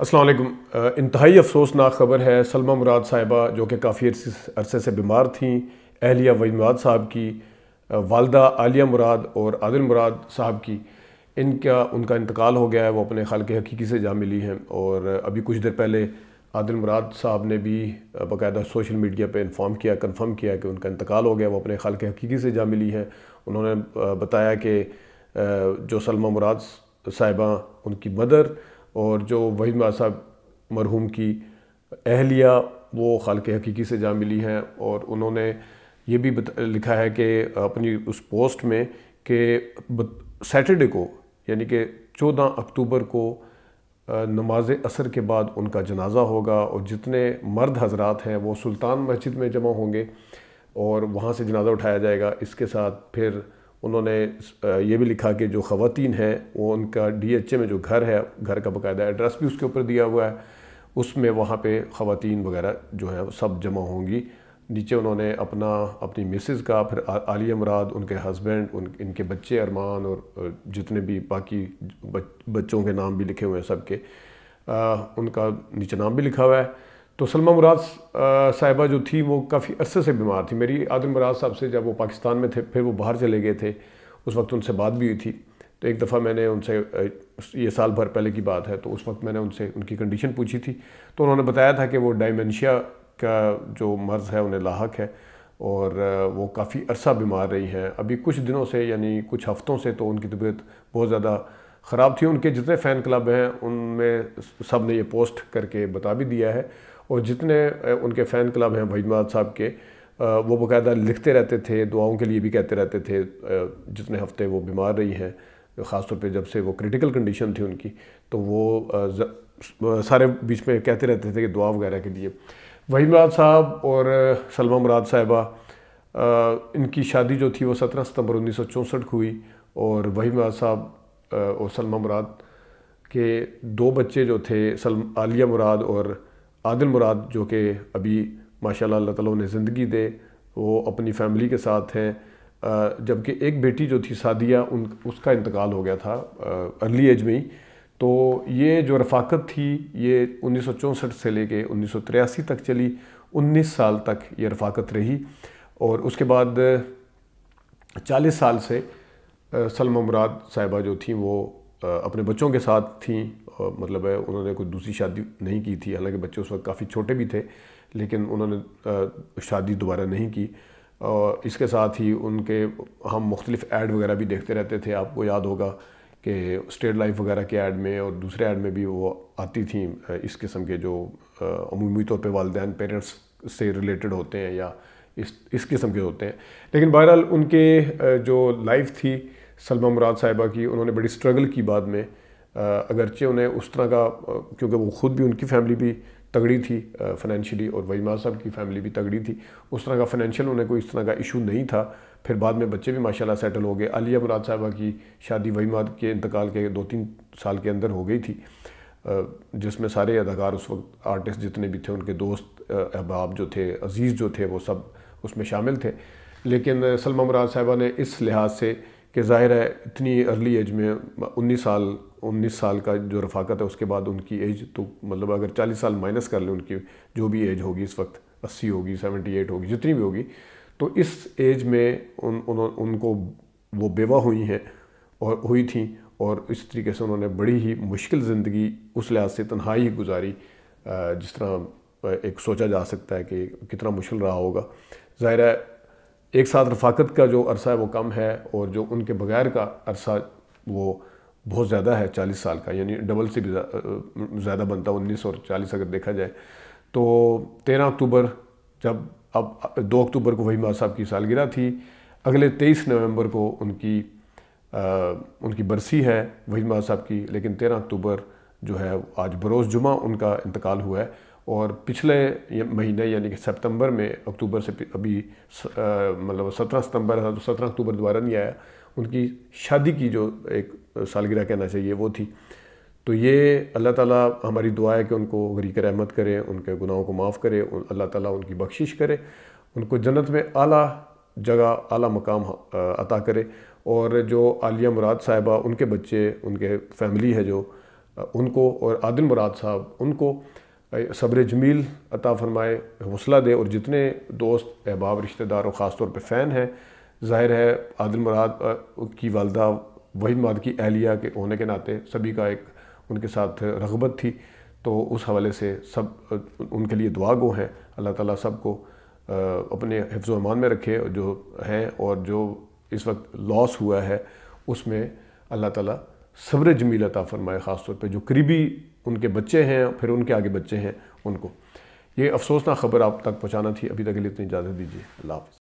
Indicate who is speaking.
Speaker 1: असलम इंतहाई अफसोसनाक ख़बर है सलमा मुराद साहिबा जो कि काफ़ी अरसे से बीमार थी अहलिया वही मुराद साहब की वालदा आलिया मुराद और आदिल मुराद साहब की इनका उनका इंतकाल हो गया है वो अपने खाल के हकीकी से जा मिली हैं और अभी कुछ देर पहले आदिल मुराद साहब ने भी बाकायदा सोशल मीडिया पे इन्फॉर्म किया कंफर्म किया कि उनका इंतकाल हो गया वो अपने खाल के हकीकी से जा मिली हैं उन्होंने बताया कि जो सलमा मुराद साहिबा उनकी मदर और जो वहीद साहब मरहूम की अहलिया वो खाल के हकीकी से जा मिली हैं और उन्होंने ये भी लिखा है कि अपनी उस पोस्ट में कि सैटरडे को यानी कि 14 अक्टूबर को नमाज असर के बाद उनका जनाजा होगा और जितने मर्द हजरात हैं वो सुल्तान मस्जिद में जमा होंगे और वहाँ से जनाजा उठाया जाएगा इसके साथ फिर उन्होंने ये भी लिखा कि जो ख़वान हैं वो उनका डी एच ए में जो घर है घर का बाकायदा एड्रेस भी उसके ऊपर दिया हुआ है उसमें वहाँ पे ख़वान वगैरह जो है सब जमा होंगी नीचे उन्होंने अपना अपनी मिसेस का फिर आलिया मुराद उनके हस्बैंड उन इनके बच्चे अरमान और जितने भी बाकी बच, बच्चों के नाम भी लिखे हुए हैं सबके उनका नीचे नाम भी लिखा हुआ है तो सलमा मुराद साहिबा जो थी वो काफ़ी अरसे से बीमार थी मेरी आदिल मुराद साहब से जब वो पाकिस्तान में थे फिर वो बाहर चले गए थे उस वक्त उनसे बात भी हुई थी तो एक दफ़ा मैंने उनसे ये साल भर पहले की बात है तो उस वक्त मैंने उनसे उनकी कंडीशन पूछी थी तो उन्होंने बताया था कि वो डायमेंशिया का जो मर्ज़ है उन्हें लाक है और वो काफ़ी अरसा बीमार रही हैं अभी कुछ दिनों से यानी कुछ हफ़्तों से तो उनकी तबीयत बहुत ज़्यादा ख़राब थी उनके जितने फ़ैन क्लब हैं उनमें सब ने ये पोस्ट करके बता भी दिया है और जितने उनके फ़ैन क्लब हैं भजमात साहब के वो बाकायदा लिखते रहते थे दुआओं के लिए भी कहते रहते थे जितने हफ्ते वो बीमार रही हैं ख़ासतौर पर जब से वो क्रिटिकल कंडीशन थी उनकी तो वो सारे बीच में कहते रहते थे कि दुआ वगैरह के लिए वही मुराद साहब और सलमा मुराद साहिबा इनकी शादी जो थी वो सत्रह सितंबर उन्नीस सौ चौंसठ को हुई और वही मुराद साहब और सलमा मुराद के दो बच्चे जो थे सल आलिया मुराद और आदिल मुराद जो कि अभी माशा अल्लाह ने ज़िंदगी दे वो अपनी फैमिली के साथ हैं जबकि एक बेटी जो थी सादिया उन उसका इंतकाल हो गया था अर्ली एज में ही तो ये जो रफाकत थी ये उन्नीस से लेके उन्नीस तक चली 19 साल तक ये रफाकत रही और उसके बाद 40 साल से सलमा मुराद साहिबा जो थी वो अपने बच्चों के साथ थी मतलब है उन्होंने कोई दूसरी शादी नहीं की थी हालांकि बच्चे उस वक्त काफ़ी छोटे भी थे लेकिन उन्होंने शादी दोबारा नहीं की और इसके साथ ही उनके हम मुख्तलिफ ऐड वगैरह भी देखते रहते थे आपको याद होगा कि स्टेट लाइफ वगैरह के ऐड में और दूसरे ऐड में भी वो आती थी इस किस्म के जो अमूमी तौर पर वालदेन पेरेंट्स से रिलेटेड होते हैं या इस इस किस्म के होते हैं लेकिन बहरहाल उनके जो लाइफ थी सलमा मुराद साहिबा की उन्होंने बड़ी स्ट्रगल की बाद में अगरचे उन्हें उस तरह का क्योंकि वो ख़ुद भी उनकी फैमिली भी तगड़ी थी फाइनेंशियली और वहीमा साहब की फैमिली भी तगड़ी थी उस तरह का फाइनेंशियल उन्हें कोई इस तरह का इशू नहीं था फिर बाद में बच्चे भी माशाल्लाह सेटल हो गए अलिया मुराद साहबा की शादी वहीमा के इंतकाल के दो तीन साल के अंदर हो गई थी जिसमें सारे अदाकार उस वक्त आर्टिस्ट जितने भी थे उनके दोस्त अहबाब जो थे अजीज़ जो थे वो सब उसमें शामिल थे लेकिन सलमा मुराद साहबा ने इस लिहाज से कि ज़ाहिर है इतनी अर्ली एज में उन्नीस साल उन्नीस साल का जो रफाकत है उसके बाद उनकी एज तो मतलब अगर चालीस साल माइनस कर लें उनकी जो भी एज होगी इस वक्त अस्सी होगी सेवेंटी एट होगी जितनी भी होगी तो इस एज में उन, उन उनको वो बेवा हुई हैं और हुई थी और इस तरीके से उन्होंने बड़ी ही मुश्किल ज़िंदगी उस लिहाज से तन्हाई गुजारी जिस तरह एक सोचा जा सकता है कि कितना मुश्किल रहा होगा ज़ाहिर है एक साथ रफाकत का जो अरसा है वो कम है और जो उनके बगैर का अरसा वो बहुत ज़्यादा है चालीस साल का यानी डबल से भी ज़्यादा बनता है उन्नीस और चालीस अगर देखा जाए तो तेरह अक्टूबर जब अब दो अक्टूबर को वही माँ साहब की सालगिरह थी अगले तेईस नवंबर को उनकी आ, उनकी बरसी है वही माँ साहब की लेकिन तेरह अक्टूबर जो है आज बरोज़ जुमा उनका इंतकाल हुआ है और पिछले महीने यानी कि सितंबर में अक्टूबर से अभी मतलब सत्रह सितंबर था हाँ, तो सत्रह अक्टूबर दोबारा नहीं आया उनकी शादी की जो एक सालगिरह कहना चाहिए वो थी तो ये अल्लाह ताला हमारी दुआ है कि उनको गरीक रहमत करे उनके गुनाहों को माफ़ करे अल्लाह ताला उनकी बख्शिश करे उनको जन्नत में आला जगह आला मकाम अता करे और जो आलिया मुराद साहिबा उनके बच्चे उनके फैमिली है जो उनको और आदिल मुराद साहब उनको सब्र जमील अता फ़रमाए हौसला दे और जितने दोस्त अहबाब रिश्तेदार और ख़ास तौर पर फ़ैन हैं ज़ाहिर है आदिल मुराद की वालदा वही माद की अहलिया के होने के नाते सभी का एक उनके साथ रगबत थी तो उस हवाले से सब उनके लिए दुआ गो हैं अल्लाह सब को अपने हिफ्ज़ अमान में रखे जो हैं और जो इस वक्त लॉस हुआ है उसमें अल्लाह ताली सब्र जमील अता फरमाए ख़ास तौर जो करीबी उनके बच्चे हैं फिर उनके आगे बच्चे हैं उनको ये अफसोसनाक खबर आप तक पहुँचाना थी अभी तक के लिए इतनी इजाज़त दीजिए अल्लाह हाफ़